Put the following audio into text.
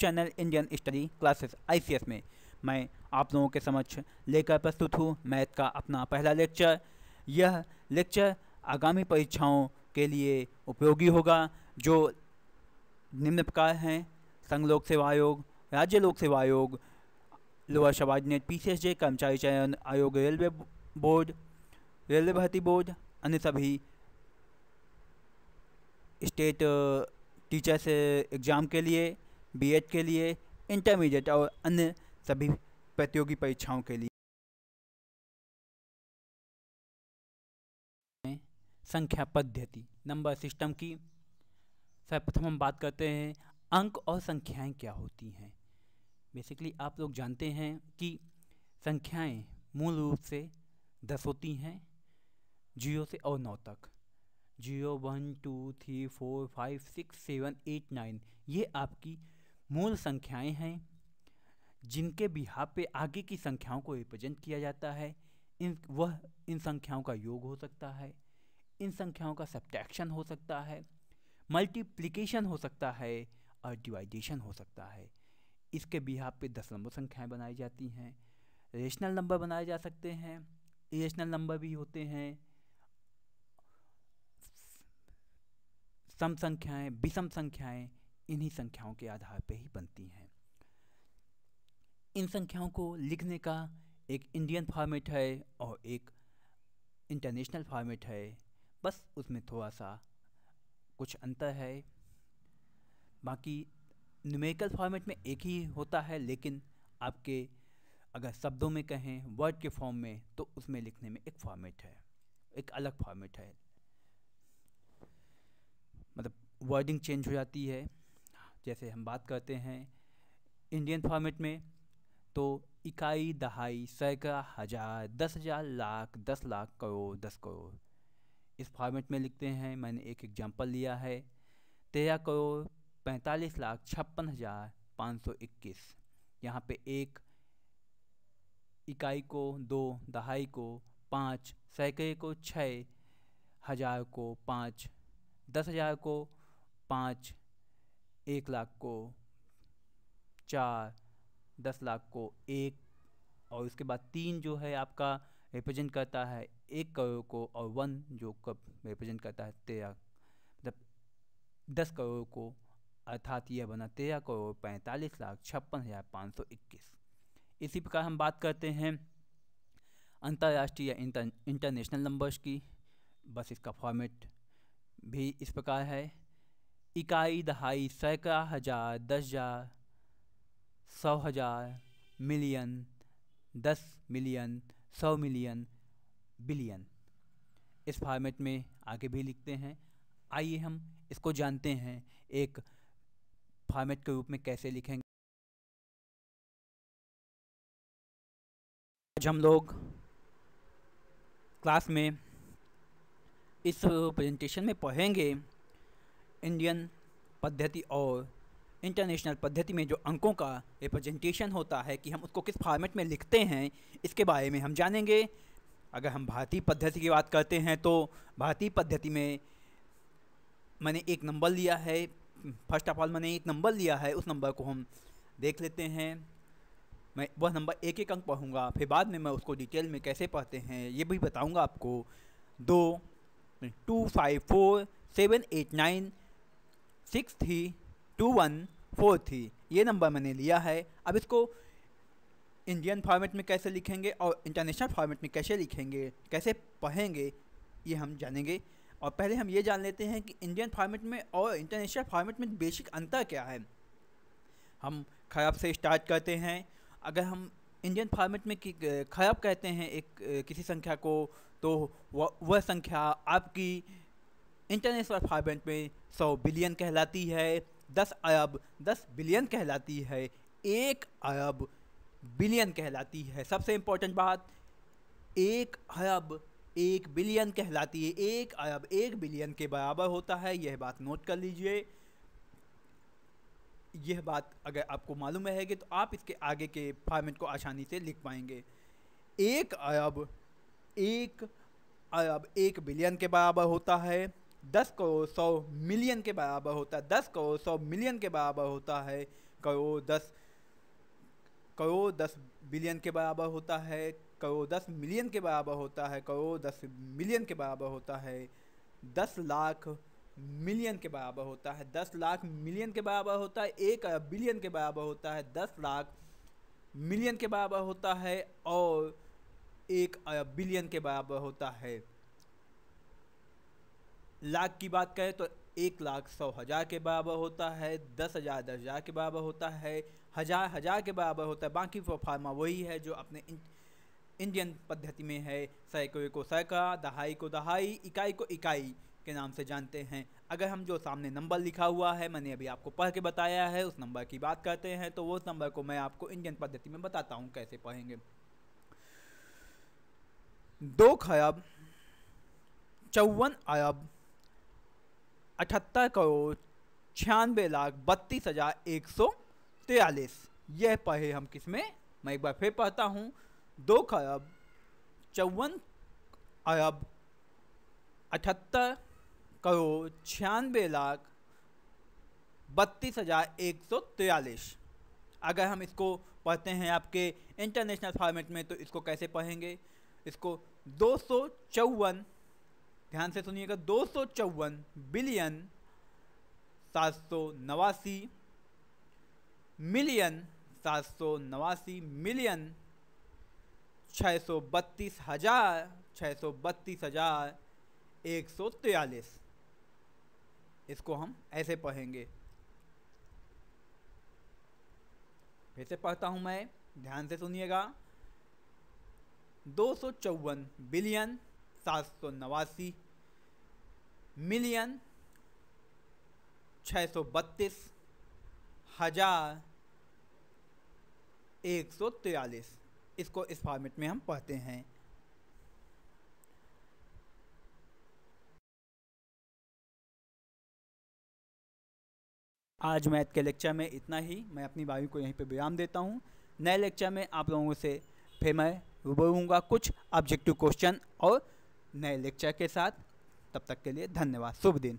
channel Indian study classes आई में मैं आप लोगों के समक्ष लेकर प्रस्तुत हूँ मैथ का अपना पहला लेक्चर यह लेक्चर आगामी परीक्षाओं के लिए उपयोगी होगा जो निम्न प्रकार हैं संघ लोक सेवा आयोग राज्य लोक सेवा आयोग लोअर सी एस पी कर्मचारी चयन आयोग रेलवे बोर्ड रेलवे भर्ती बोर्ड अन्य सभी स्टेट टीचर्स एग्ज़ाम के लिए बी के लिए इंटरमीडिएट और अन्य सभी प्रतियोगी परीक्षाओं के लिए संख्या पद्धति नंबर सिस्टम की सर्वप्रथम हम बात करते हैं अंक और संख्याएं क्या होती हैं बेसिकली आप लोग जानते हैं कि संख्याएं मूल रूप से दस होती हैं जीरो से और नौ तक zero one two three four five six seven eight nine ये आपकी मूल संख्याएं हैं जिनके बिहा पे आगे की संख्याओं को रिप्रेजेंट किया जाता है इन वह इन संख्याओं का योग हो सकता है इन संख्याओं का सब्ट्रैक्शन हो सकता है मल्टीप्लिकेशन हो सकता है और डिवाइडेशन हो सकता है इसके बिहा पे नंबर संख्याएं बनाई जाती हैं रेशनल नंबर बनाए जा सकते हैं इेशनल नंबर भी होते हैं सम संख्याएं विषम संख्याएं इन्हीं संख्याओं के आधार पर ही बनती हैं इन संख्याओं को लिखने का एक इंडियन फॉर्मेट है और एक इंटरनेशनल फॉर्मेट है बस उसमें थोड़ा सा कुछ अंतर है बाकी न्यूमेरिकल फॉर्मेट में एक ही होता है लेकिन आपके अगर शब्दों में कहें वर्ड के फॉर्म में तो उसमें लिखने में एक फॉर्मेट है एक अलग फॉर्मेट है मतलब वर्डिंग चेंज हो जाती है जैसे हम बात करते हैं इंडियन फॉर्मेट में तो इकाई दहाई सैकड़ा हज़ार दस हज़ार लाख दस लाख करोड़ दस करोड़ इस फॉर्मेट में लिखते हैं मैंने एक एग्जांपल लिया है तेरह करोड़ पैंतालीस लाख छप्पन हज़ार पाँच सौ इक्कीस यहाँ पर एक इकाई को दो दहाई को पाँच सैकड़े को छः हज़ार को पाँच दस हज़ार को पाँच एक लाख को चार दस लाख को एक और उसके बाद तीन जो है आपका रिप्रेजेंट करता है एक करोड़ को और वन जो कब रिप्रेजेंट करता है तेरह मतलब दस करोड़ को अर्थात यह बना तेरह करोड़ पैंतालीस लाख छप्पन हज़ार पाँच सौ इक्कीस इसी प्रकार हम बात करते हैं अंतर्राष्ट्रीय या इंटर इंटरनेशनल नंबर्स की बस इसका फॉर्मेट भी इस प्रकार है इकाई दहाई सैकड़ा हज़ार दस हज़ार सौ हज़ार मिलियन दस मिलियन सौ मिलियन बिलियन इस फॉर्मेट में आगे भी लिखते हैं आइए हम इसको जानते हैं एक फॉर्मेट के रूप में कैसे लिखेंगे आज हम लोग क्लास में इस प्रेजेंटेशन में पढ़ेंगे इंडियन पद्धति और इंटरनेशनल पद्धति में जो अंकों का रिप्रेजेंटेशन होता है कि हम उसको किस फॉर्मेट में लिखते हैं इसके बारे में हम जानेंगे अगर हम भारतीय पद्धति की बात करते हैं तो भारतीय पद्धति में मैंने एक नंबर लिया है फर्स्ट ऑफ ऑल मैंने एक नंबर लिया है उस नंबर को हम देख लेते हैं मैं वह नंबर एक एक अंक पढ़ूँगा फिर बाद में मैं उसको डिटेल में कैसे पढ़ते हैं ये भी बताऊँगा आपको दो two five four seven eight nine six three two one four three ये नंबर मैंने लिया है अब इसको इंडियन फॉर्मेट में कैसे लिखेंगे और इंटरनेशनल फॉर्मेट में कैसे लिखेंगे कैसे पढ़ेंगे ये हम जानेंगे और पहले हम ये जान लेते हैं कि इंडियन फॉर्मेट में और इंटरनेशनल फॉर्मेट में बेसिक अंतर क्या है हम खराब से स्टार्ट करते हैं अगर हम इंडियन फॉर्मेट में खराब कहते हैं एक किसी संख्या को तो वह संख्या आपकी इंटरनेशनल फार्मेट में सौ बिलियन कहलाती है दस अरब दस बिलियन कहलाती है एक अरब बिलियन कहलाती है सबसे इम्पोर्टेंट बात एक अरब एक बिलियन कहलाती है एक अरब एक बिलियन के बराबर होता है यह बात नोट कर लीजिए यह बात अगर आपको मालूम रहेगी तो आप इसके आगे के फॉर्मेट को आसानी से लिख पाएंगे एक अरब एक अरब एक बिलियन के बराबर होता है दस करोड़ सौ मिलियन के बराबर होता है दस करोड़ सौ मिलियन के बराबर होता है करोड़ दस करोड़ दस बिलियन के बराबर होता है करोड़ दस मिलियन के बराबर होता है करोड़ दस मिलियन के बराबर होता है दस लाख मिलियन के बराबर होता है दस लाख मिलियन के बराबर होता है एक अरब बिलियन के बराबर होता है दस लाख मिलियन के बराबर होता है और एक अरब बिलियन के बराबर होता है लाख की बात करें तो एक लाख सौ हज़ार के बराबर होता है दस हज़ार दस हज़ार के बराबर होता है हज़ार हज़ार के बराबर होता है बाकी फार्मा वही है जो अपने इंडियन पद्धति में है सैकड़े को सैकड़ा दहाई को दहाई इकाई को इकाई के नाम से जानते हैं अगर हम जो सामने नंबर लिखा हुआ है मैंने अभी आपको पढ़ के बताया है उस नंबर की बात करते हैं तो वो नंबर को मैं आपको इंडियन पद्धति में बताता हूँ कैसे पढ़ेंगे दो खरब चौवन अरब अठहत्तर करोड़ छियानवे लाख बत्तीस हज़ार एक सौ तिरालीस यह पढ़े हम किस में मैं एक बार फिर पढ़ता हूँ दो खरब चौवन अरब अठहत्तर करोड़ छियानवे लाख बत्तीस हज़ार एक सौ तिरालीस अगर हम इसको पढ़ते हैं आपके इंटरनेशनल फॉर्मेट में तो इसको कैसे पढ़ेंगे इसको दो सौ चौवन ध्यान से सुनिएगा दो सौ चौवन बिलियन सात सौ नवासी मिलियन सात सौ नवासी मिलियन छः सौ बत्तीस हज़ार छः सौ बत्तीस हज़ार एक सौ तिरालीस इसको हम ऐसे पढ़ेंगे फिर से पढ़ता हूँ मैं ध्यान से सुनिएगा दो सौ चौवन बिलियन सात सौ नवासी मिलियन छः सौ बत्तीस हजार एक सौ तिरालीस इसको इस फॉर्मेट में हम पढ़ते हैं आज मैथ के लेक्चर में इतना ही मैं अपनी बारी को यहीं पे विराम देता हूँ नए लेक्चर में आप लोगों से फिर मैं रूबरू कुछ ऑब्जेक्टिव क्वेश्चन और नए लेक्चर के साथ तब तक के लिए धन्यवाद शुभ दिन